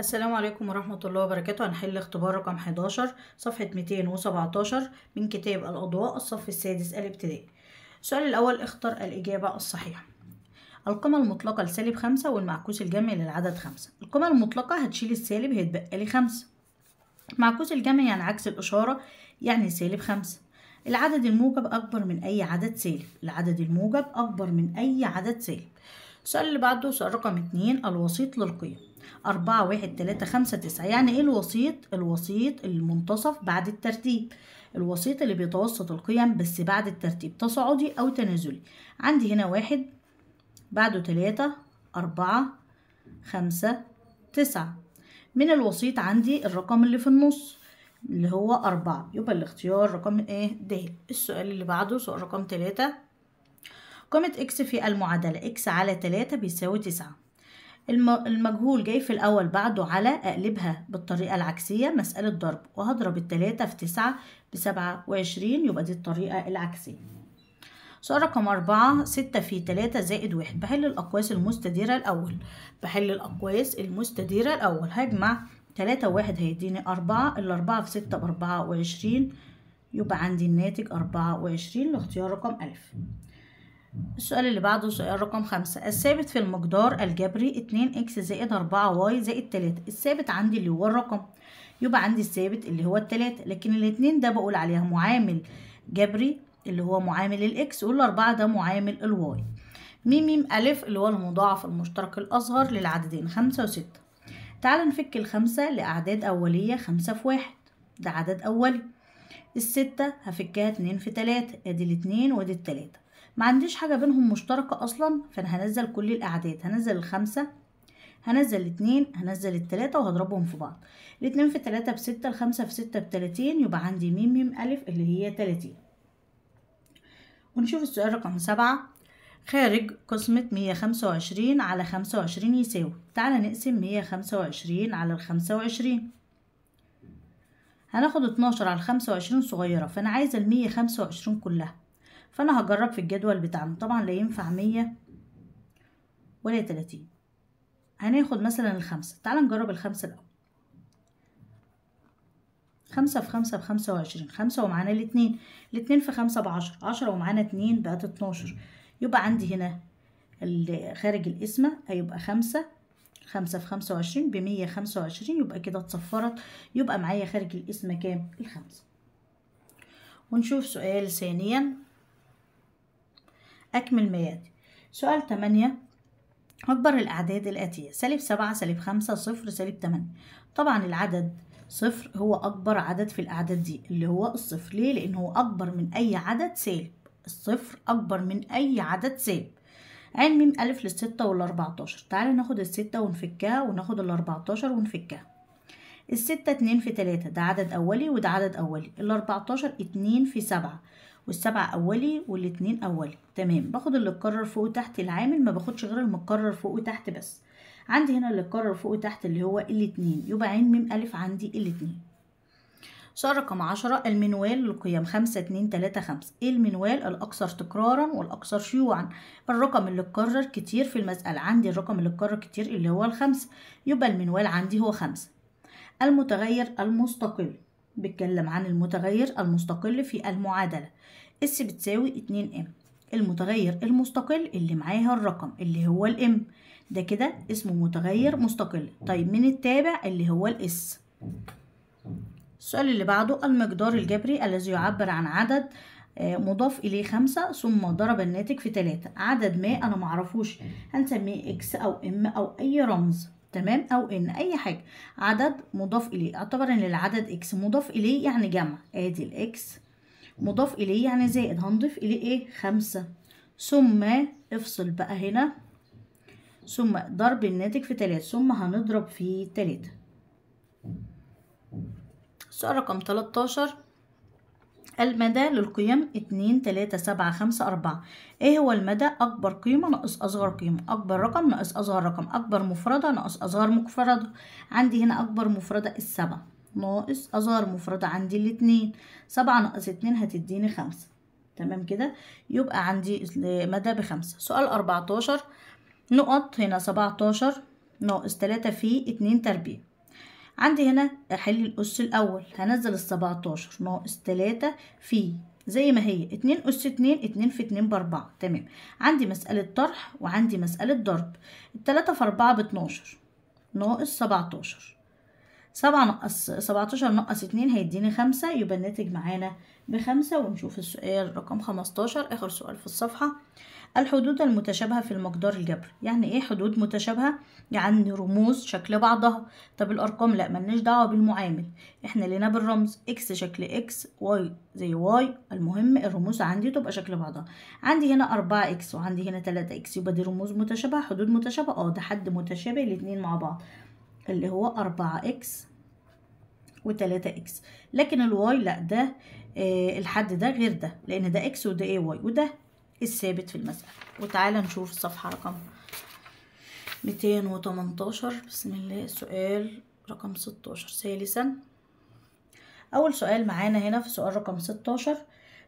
السلام عليكم ورحمة الله وبركاته هنحل اختبار رقم 11 صفحة 217 من كتاب الأضواء الصف السادس الابتدائي السؤال الأول اختر الإجابة الصحيحة القيمة المطلقة لسالب خمسة والمعكوس الجمعي للعدد خمسة القيمة المطلقة هتشيل السالب هيتبقى لي خمسة معكوس الجمعي يعني عكس الإشارة يعني سالب خمسة العدد الموجب أكبر من أي عدد سالب العدد الموجب أكبر من أي عدد سالب السؤال اللي بعده سؤال رقم اتنين الوسيط للقيم أربعة واحد تلاتة خمسة تسعة يعني إيه الوسيط؟ الوسيط المنتصف بعد الترتيب الوسيط اللي بيتوسط القيم بس بعد الترتيب تصاعدي أو تنازلي عندي هنا واحد بعده تلاتة أربعة خمسة تسعة من الوسيط عندي الرقم اللي في النص اللي هو أربعة يبقى الاختيار رقم إيه ده السؤال اللي بعده سؤال رقم تلاتة قيمة إكس في المعادلة إكس على تلاتة بيساوي تسعة المجهول جاي في الأول بعده على أقلبها بالطريقة العكسية مسألة ضرب وهضرب التلاتة في تسعة بسبعة وعشرين يبقى دي الطريقة العكسية سؤال رقم أربعة ستة في تلاتة زائد واحد بحل الأقواس المستديرة الأول بحل الأقواس المستديرة الأول هجمع تلاتة واحد هيديني أربعة الأربعة في ستة بأربعة وعشرين يبقى عندي الناتج أربعة وعشرين لاختيار رقم ألف السؤال اللي بعده سؤال رقم خمسة الثابت في المقدار الجبري اتنين اكس زائد اربعة واي زائد تلاتة الثابت عندي اللي هو الرقم يبقى عندي الثابت اللي هو التلاتة لكن الاتنين ده بقول عليها معامل جبري اللي هو معامل الاكس والاربعة ده معامل الواي ميم ميم ألف اللي هو المضاعف المشترك الأصغر للعددين خمسة وستة تعال نفك الخمسة لأعداد أولية خمسة في واحد ده عدد أولي الستة هفكها اتنين في تلاتة ادي الاتنين وادي التلاتة ما عنديش حاجه بينهم مشتركه اصلا فانا هنزل كل الاعداد هنزل الخمسة هنزل الاتنين هنزل التلاتة وهضربهم في بعض الاتنين في التلاتة بستة الخمسة في ستة بتلاتين يبقى عندي ميم ميم ألف اللي هي تلاتين ونشوف السؤال رقم سبعة خارج قسمة مية خمسة وعشرين على خمسة وعشرين يساوي تعالى نقسم مية خمسة وعشرين على الخمسة وعشرين هناخد اتناشر على الخمسة وعشرين صغيرة فأنا عايزة المية خمسة وعشرين كلها فانا هجرب في الجدول بتاعنا طبعا لا ينفع مية ولا تلاتين هناخد مثلا الخمسة تعال نجرب الخمسة الاول خمسة في خمسة بخمسة وعشرين خمسة ومعانا الاتنين الاتنين في خمسة بعشرة عشرة ومعانا اتنين بقت اتناشر يبقى عندي هنا خارج القسمة هيبقى خمسة خمسة في خمسة وعشرين بمية خمسة وعشرين يبقى كده اتصفرت يبقى معايا خارج القسمة كام الخمسة ونشوف سؤال ثانيا أكمل ما يأتي سؤال 8 أكبر الأعداد الآتية سالب 7 سالب 5 صفر سالب 8 طبعا العدد صفر هو أكبر عدد في الأعداد دي اللي هو الصفر ليه؟ لأن هو أكبر من أي عدد سالب الصفر أكبر من أي عدد سالب عين ميم ألف للستة والأربعتاشر تعالى ناخد الستة ونفكها وناخد الأربعتاشر ونفكها الستة اتنين في تلاتة ده عدد أولي وده عدد أولي الأربعتاشر اتنين في سبعة والسبعة أولي والاتنين أولي تمام باخد اللي اتكرر فوق وتحت العامل ما باخدش غير المتكرر فوق وتحت بس عندي هنا اللي اتكرر فوق وتحت اللي هو الاتنين يبقى عين ميم ألف عندي الاتنين سؤال رقم عشرة المنوال القيم خمسة اتنين تلاتة خمسة ايه المنوال الأكثر تكرارا والأكثر شيوعا الرقم اللي اتكرر كتير في المسألة عندي الرقم اللي اتكرر كتير اللي هو الخمسة يبقى المنوال عندي هو خمسة المتغير المستقل بيتكلم عن المتغير المستقل في المعادلة اس بتساوي 2m المتغير المستقل اللي معاها الرقم اللي هو الام ده كده اسمه متغير مستقل طيب من التابع اللي هو الاس السؤال اللي بعده المقدار الجبري الذي يعبر عن عدد آه، مضاف إليه خمسة ثم ضرب الناتج في تلاتة عدد ما أنا معرفوش هنسميه إكس أو إم أو أي رمز تمام او ان اي حاجه عدد مضاف اليه اعتبر ان العدد اكس مضاف اليه يعني جمع ادي الاكس مضاف اليه يعني زائد هنضيف اليه ايه خمسة ثم افصل بقى هنا ثم ضرب الناتج في تلاتة ثم هنضرب في تلاتة السؤال رقم تلاتاشر المدى للقيم 2 3 7 5 4 ايه هو المدى اكبر قيمه ناقص اصغر قيمه اكبر رقم ناقص اصغر رقم اكبر مفرده ناقص اصغر مفرده عندي هنا اكبر مفرده السبعة ناقص اصغر مفرده عندي الاتنين سبعة ناقص اتنين هتديني خمسة تمام كده يبقى عندي مدى بخمسة سؤال 14 نقط هنا 17 ناقص 3 في 2 تربيع عندي هنا احل الأس الأول هنزل السبعتاشر ناقص تلاتة في زي ما هي اتنين أس اتنين اتنين في اتنين بأربعة تمام عندي مسألة طرح وعندي مسألة ضرب 3 في أربعة باتناشر ناقص سبعتاشر سبعة ناقص سبعتاشر ناقص اتنين هيديني خمسة يبقى الناتج معانا بخمسة ونشوف السؤال رقم خمستاشر آخر سؤال في الصفحة الحدود المتشابهة في المقدار الجبر يعني ايه حدود متشابهة يعني رموز شكل بعضها طب الارقام لا ملناش دعوة بالمعامل احنا لينا بالرمز اكس شكل اكس واي زي واي المهم الرموز عندي تبقى شكل بعضها عندي هنا 4 اكس وعندي هنا 3 اكس يبقى دي رموز متشابهة حدود متشابهة اه ده حد متشابه الاتنين مع بعض اللي هو 4 اكس وتلاتة اكس لكن الواي لا ده آه، الحد ده غير ده لان ده اكس وده اي واي وده الثابت في المسألة وتعالى نشوف الصفحة رقم 218 بسم الله السؤال رقم 16 ثالثا أول سؤال معانا هنا في سؤال رقم 16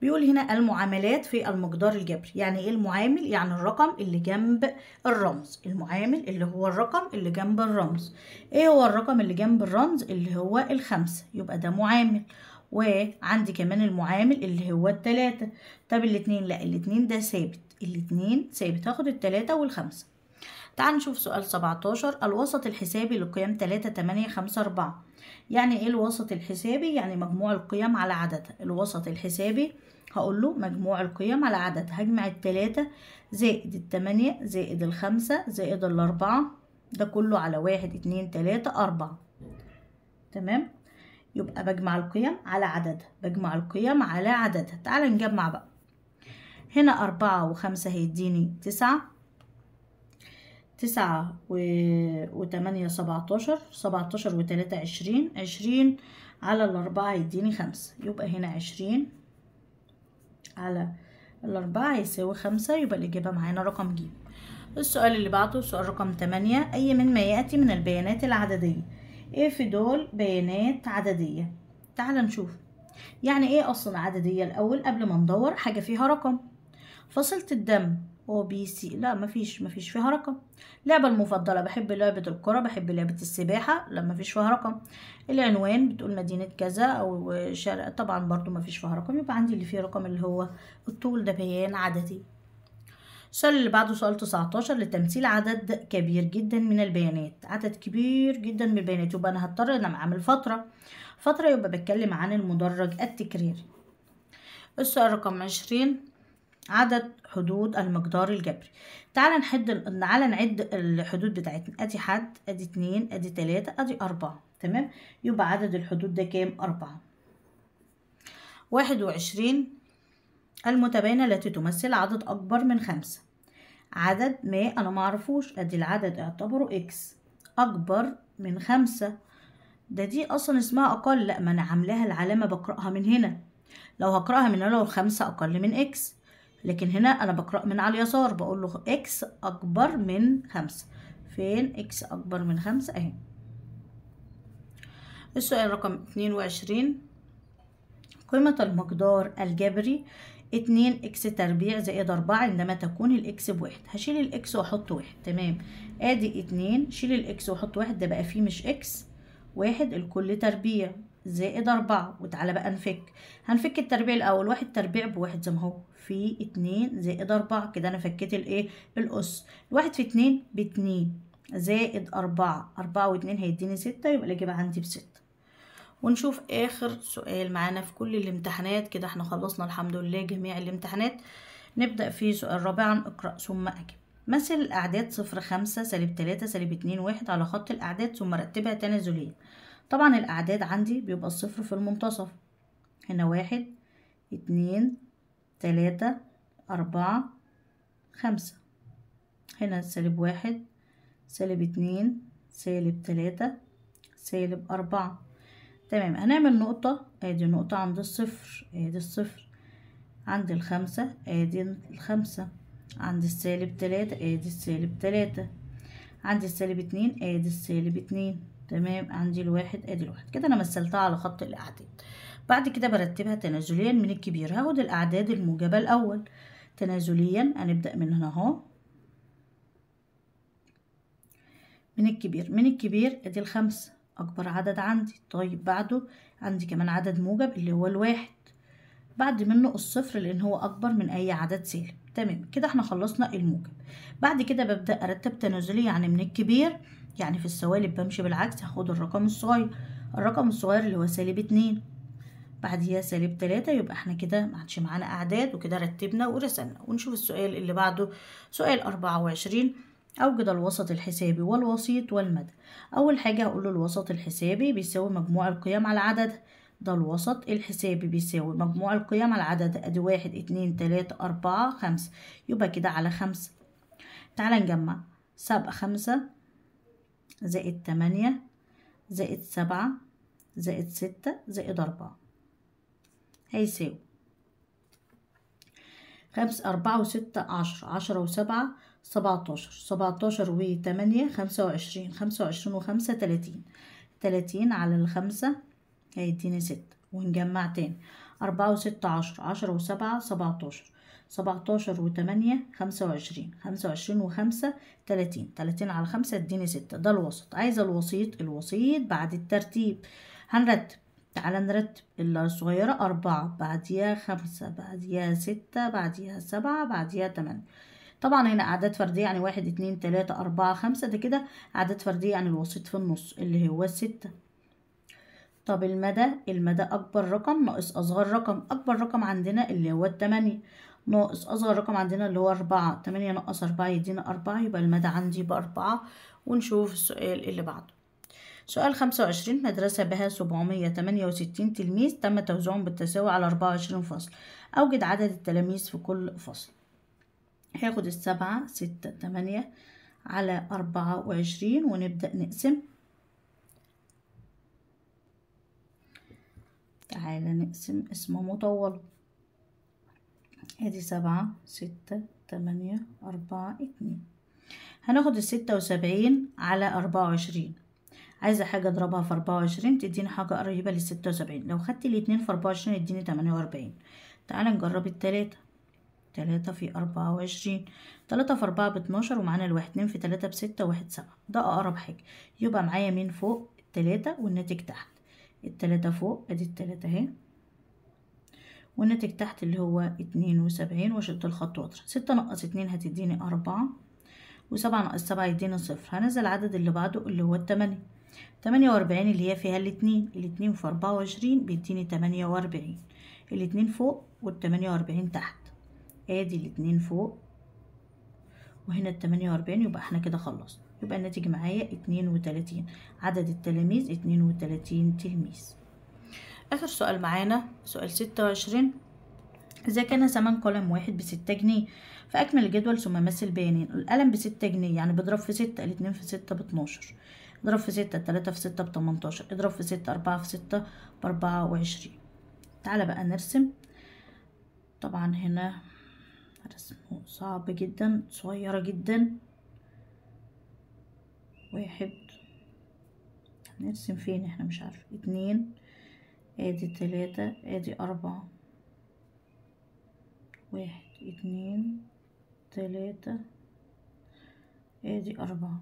بيقول هنا المعاملات في المقدار الجبري يعني ايه المعامل يعني الرقم اللي جنب الرمز المعامل اللي هو الرقم اللي جنب الرمز ايه هو الرقم اللي جنب الرمز اللي هو الخمسة يبقى ده معامل وعندي كمان المعامل اللي هو التلاتة طب الاتنين لا الاتنين ده ثابت الاتنين ثابت هاخد التلاتة والخمسة تعال نشوف سؤال 17 الوسط الحسابي لقيم 3 8 5 4 يعني ايه الوسط الحسابي يعني مجموع القيم على عددها الوسط الحسابي هقول له مجموع القيم على عدد هجمع التلاتة زائد التمانية زائد الخمسة زائد الأربعة ده كله على واحد اتنين تلاتة أربعة تمام يبقى بجمع القيم على عددها بجمع القيم على عددها تعالى نجمع بقى هنا أربعة وخمسة هيديني تسعة تسعة و... وتمانية سبعتاشر سبعتاشر وتلاتة عشرين عشرين على الأربعة هيديني خمسة يبقى هنا عشرين على الأربعة هيساوي خمسة يبقى الإجابة معانا رقم ج السؤال اللي بعده سؤال رقم تمانية أي من ما يأتي من البيانات العددية ايه في دول بيانات عددية تعال نشوف يعني ايه اصلا عددية الاول قبل ما ندور حاجة فيها رقم فصلة الدم او بي سي لا مفيش مفيش فيها رقم لعبة المفضلة بحب لعبة الكرة بحب لعبة السباحة لا مفيش فيها رقم العنوان بتقول مدينة كذا او شارع طبعا برضو مفيش فيها رقم يبقى عندي اللي فيه رقم اللي هو الطول ده بيان عددي السؤال اللي بعده سؤال 19 لتمثيل عدد كبير جدا من البيانات عدد كبير جدا من البيانات يبقى انا هضطر ان انا اعمل فتره فتره يبقى بتكلم عن المدرج التكريري السؤال رقم 20 عدد حدود المقدار الجبري تعال نحد تعالى نعد الحدود بتاعتنا ادي حد ادي اتنين ادي تلاتة ادي اربعة تمام يبقى عدد الحدود ده كام اربعة واحد وعشرين المتباينة التي تمثل عدد أكبر من خمسة عدد ما أنا معرفوش أدي العدد اعتبره إكس أكبر من خمسة ده دي أصلا اسمها أقل لأ ما أنا عاملاها العلامة بقرأها من هنا لو هقرأها من هنا لو خمسة أقل من إكس لكن هنا أنا بقرأ من على اليسار بقول له إكس أكبر من خمسة فين إكس أكبر من خمسة أهي السؤال رقم اتنين وعشرين قيمة المقدار الجبري اتنين اكس تربيع زائد اربعة عندما تكون الاكس بواحد هشيل الاكس واحط واحد تمام ادي اتنين شيل الاكس واحط واحد ده بقى فيه مش اكس واحد الكل تربيع زائد أربعة وتعالى بقى نفك هنفك التربيع الأول واحد تربيع بواحد زي ما هو في اتنين زائد أربعة كده أنا فكيت الإيه الأس الواحد في اتنين باتنين زائد أربعة أربعة واتنين هيديني ستة يبقى الإجابة عندي بستة ونشوف اخر سؤال معانا في كل الامتحانات كده احنا خلصنا الحمد لله جميع الامتحانات نبدأ في سؤال رابعا اقرأ ثم أجب مثل الأعداد صفر خمسة سالب تلاتة سالب اتنين واحد على خط الأعداد ثم رتبها تنازليا طبعا الأعداد عندي بيبقى الصفر في المنتصف هنا واحد اتنين تلاتة أربعة خمسة هنا سالب واحد سالب اتنين سالب تلاتة سالب أربعة تمام هنعمل نقطة ادي نقطة عند الصفر ادي الصفر عند الخمسة ادي الخمسة عند السالب تلاتة ادي السالب تلاتة عند السالب اتنين ادي السالب اتنين تمام عندي الواحد ادي الواحد كده انا مثلتها على خط الاعداد بعد كده برتبها تنازليا من الكبير هاخد الاعداد الموجبة الاول تنازليا هنبدأ من هنا اهو من الكبير من الكبير ادي الخمسة أكبر عدد عندي طيب بعده عندي كمان عدد موجب اللي هو الواحد بعد منه الصفر لأن هو أكبر من أي عدد سالب تمام كده احنا خلصنا الموجب بعد كده ببدأ أرتب تنازلي يعني من الكبير يعني في السوالب بمشي بالعكس هاخد الرقم الصغير الرقم الصغير اللي هو سالب اتنين بعديها سالب تلاتة يبقى احنا كده معدش معانا أعداد وكده رتبنا ورسمنا ونشوف السؤال اللي بعده سؤال أربعة وعشرين أوجد الوسط الحسابي والوسيط والمدى أول حاجة هقول له الوسط الحسابي بيساوي مجموع القيم على العدد ده الوسط الحسابي بيساوي مجموع القيم على العدد ادي واحد اتنين تلاتة أربعة خمسة يبقى كده على خمسة تعالى نجمع سبعة خمسة زائد تمانية زائد سبعة زائد ستة زائد أربعة هيساوي خمسة أربعة وستة عشرة عشرة وسبعة سبعتاشر سبعتاشر وتمانية خمسة وعشرين خمسة وعشرين وخمسة تلاتين تلاتين على الخمسة هيديني ستة ونجمع تاني أربعة وستة عشر عشرة وسبعة سبعتاشر سبعتاشر وتمانية خمسة وعشرين خمسة وعشرين وخمسة تلاتين تلاتين على خمسة اديني ستة ده الوسط عايزة الوسيط الوسيط بعد الترتيب هنرتب تعالى نرتب الصغيرة أربعة بعديها خمسة بعديها ستة بعديها سبعة بعديها تمانية طبعا هنا اعداد فرديه يعني واحد اتنين تلاته اربعه خمسه ده كده اعداد فرديه يعني الوسيط في النص اللي هو سته طب المدى المدى اكبر رقم ناقص اصغر رقم اكبر رقم عندنا اللي هو التمانية ناقص اصغر رقم عندنا اللي هو أربعة تمانية ناقص أربعة يدينا أربعة يبقى المدى عندي بأربعة ونشوف السؤال اللي بعده سؤال خمسة وعشرين مدرسة بها سبعمية تمانية وستين تلميذ تم توزيعهم بالتساوي على أربعة وعشرين فصل أوجد عدد التلاميذ في كل فصل هاخد السبعة ستة تمانية على أربعة وعشرين ونبدأ نقسم تعالى نقسم قسمة مطولة ادي سبعة ستة تمانية أربعة اتنين هناخد الستة وسبعين على أربعة وعشرين عايزة حاجة اضربها في أربعة وعشرين تديني حاجة قريبة لستة وسبعين لو خدت الاتنين في أربعة وعشرين اديني تمانية وأربعين تعالى نجرب التلاتة تلاتة في أربعة وعشرين تلاتة في أربعة باتناشر ومعانا الواحد اتنين في تلاتة بستة واحد سبعة ده أقرب حاجة يبقى معايا مين فوق التلاتة والناتج تحت التلاتة فوق أدي التلاتة أهي والناتج تحت اللي هو اتنين وسبعين وشلت الخط واطرح ستة نقص اتنين هتديني أربعة وسبعة ناقص سبعة يديني صفر هنزل العدد اللي بعده اللي هو التمانية تمانية وأربعين اللي هي فيها الاتنين الاتنين في أربعة وعشرين بيديني تمانية وأربعين الاتنين فوق والتمانية وأربعين تحت ادي الاتنين فوق وهنا التمانية واربعين يبقى احنا كده خلصنا يبقى الناتج معايا اتنين وتلاتين عدد التلاميذ اتنين وتلاتين تلميذ اخر سؤال معانا سؤال ستة وعشرين إذا كان ثمن قلم واحد بستة جنيه فأكمل الجدول ثم مثل بيانين القلم بستة جنيه يعني بضرب في ستة الاتنين في ستة باتناشر اضرب في ستة تلاتة في ستة بتمنتاشر اضرب في ستة أربعة في ستة بأربعة وعشرين تعالى بقى نرسم طبعا هنا رسمه صعب جدا صغيرة جدا واحد هنرسم فين احنا مش عارف اتنين ادي تلاتة ادي اربعة واحد اتنين تلاتة ادي اربعة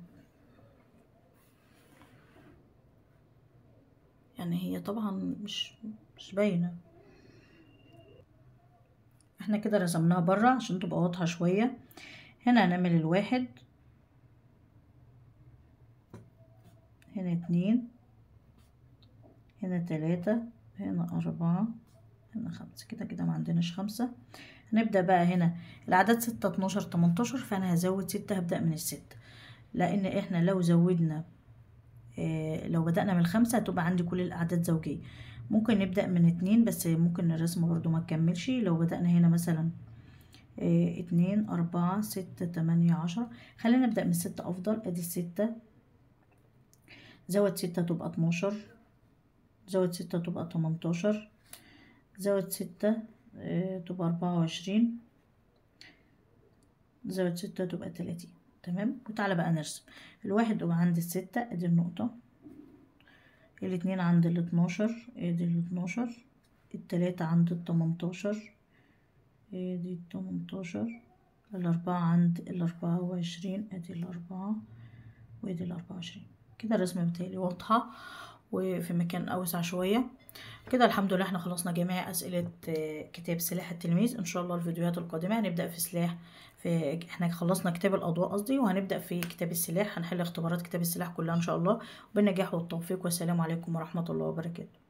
يعني هي طبعا مش مش باينة احنا كده رسمناها بره عشان تبقى واضحه شويه هنا هنعمل الواحد هنا اتنين هنا تلاتة هنا أربعة هنا خمسة كده كده ما عندناش خمسة هنبدأ بقى هنا الأعداد ستة اتناشر تمنتاشر فأنا هزود ستة هبدأ من الستة لأن احنا لو زودنا اه لو بدأنا من الخمسة هتبقى عندي كل الأعداد زوجية ممكن نبدأ من اتنين بس ممكن الرسمة برضو ما تكملش لو بدأنا هنا مثلا آه، اتنين اربعة ستة تمانية عشرة خلينا نبدأ من ستة افضل ادي الستة زود ستة تبقى اتناشر زود ستة تبقى تمنتاشر زود ستة آه، تبقى اربعة وعشرين زود ستة تبقى تلاتين تمام وتعالى بقى نرسم الواحد يبقى عند الستة ادي النقطة الاتنين عند الاتناشر ادي الاتناشر التلاتة عند التمنتاشر ادي التمنتاشر الأربعة عند الأربعة وعشرين ادي الأربعة وادي الأربعة وعشرين كده الرسمة بتاعي واضحة وفي مكان أوسع شوية كده الحمد لله احنا خلصنا جميع اسئله آه، كتاب سلاح التلميذ ان شاء الله الفيديوهات القادمه هنبدا في سلاح في احنا خلصنا كتاب الاضواء قصدي وهنبدا في كتاب السلاح هنحل اختبارات كتاب السلاح كلها ان شاء الله بالنجاح والتوفيق والسلام عليكم ورحمه الله وبركاته